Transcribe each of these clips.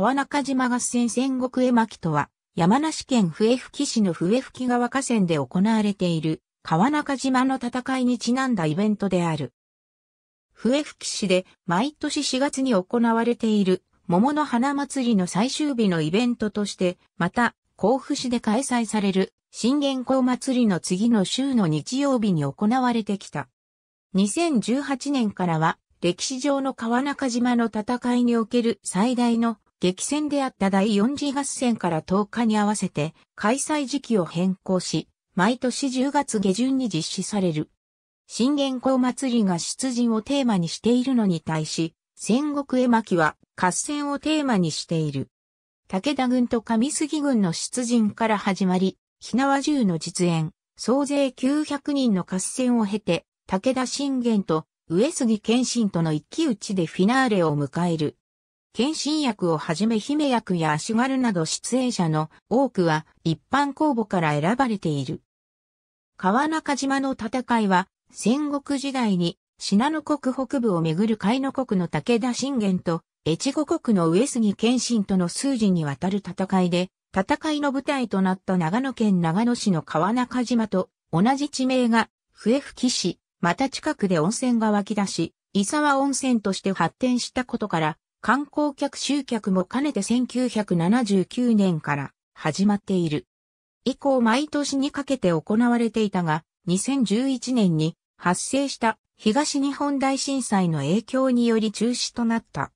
川中島合戦戦国絵巻とは、山梨県笛吹市の笛吹川河川で行われている川中島の戦いにちなんだイベントである。笛吹市で毎年4月に行われている桃の花祭りの最終日のイベントとして、また、甲府市で開催される新元港祭りの次の週の日曜日に行われてきた。2018年からは歴史上の川中島の戦いにおける最大の激戦であった第4次合戦から10日に合わせて開催時期を変更し、毎年10月下旬に実施される。信玄公祭りが出陣をテーマにしているのに対し、戦国絵巻は合戦をテーマにしている。武田軍と上杉軍の出陣から始まり、火縄銃の実演、総勢900人の合戦を経て、武田信玄と上杉謙信との一騎打ちでフィナーレを迎える。検診役をはじめ姫役や足軽など出演者の多くは一般公募から選ばれている。川中島の戦いは戦国時代に信濃国北部をめぐる海の国の武田信玄と越後国の上杉謙信との数字にわたる戦いで、戦いの舞台となった長野県長野市の川中島と同じ地名が笛吹市、また近くで温泉が湧き出し、伊沢温泉として発展したことから、観光客集客も兼ねて1979年から始まっている。以降毎年にかけて行われていたが、2011年に発生した東日本大震災の影響により中止となった。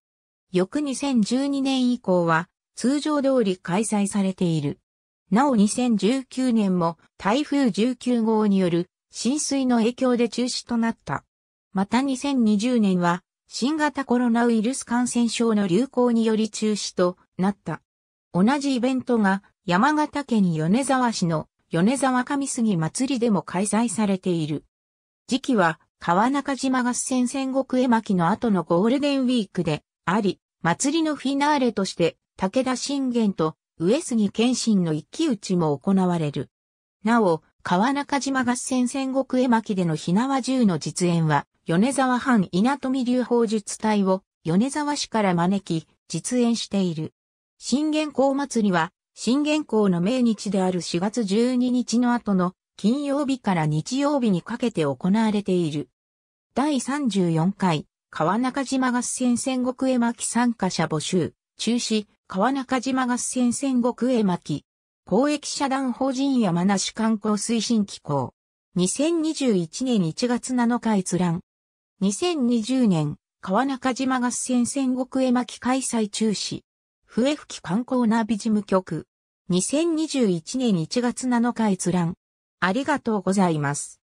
翌2012年以降は通常通り開催されている。なお2019年も台風19号による浸水の影響で中止となった。また2020年は新型コロナウイルス感染症の流行により中止となった。同じイベントが山形県米沢市の米沢上杉祭りでも開催されている。時期は川中島合戦戦国絵巻の後のゴールデンウィークであり、祭りのフィナーレとして武田信玄と上杉謙信の一騎打ちも行われる。なお、川中島合戦戦国絵巻での火縄銃の実演は、米沢藩稲富流砲術隊を米沢市から招き、実演している。新元校祭りは、新元校の命日である4月12日の後の金曜日から日曜日にかけて行われている。第34回、川中島合戦戦国絵巻参加者募集、中止、川中島合戦戦国絵巻。公益社団法人山梨観光推進機構。2021年1月7日閲覧。2020年、川中島合戦戦国絵巻開催中止。笛吹観光ナビ事務局。2021年1月7日閲覧。ありがとうございます。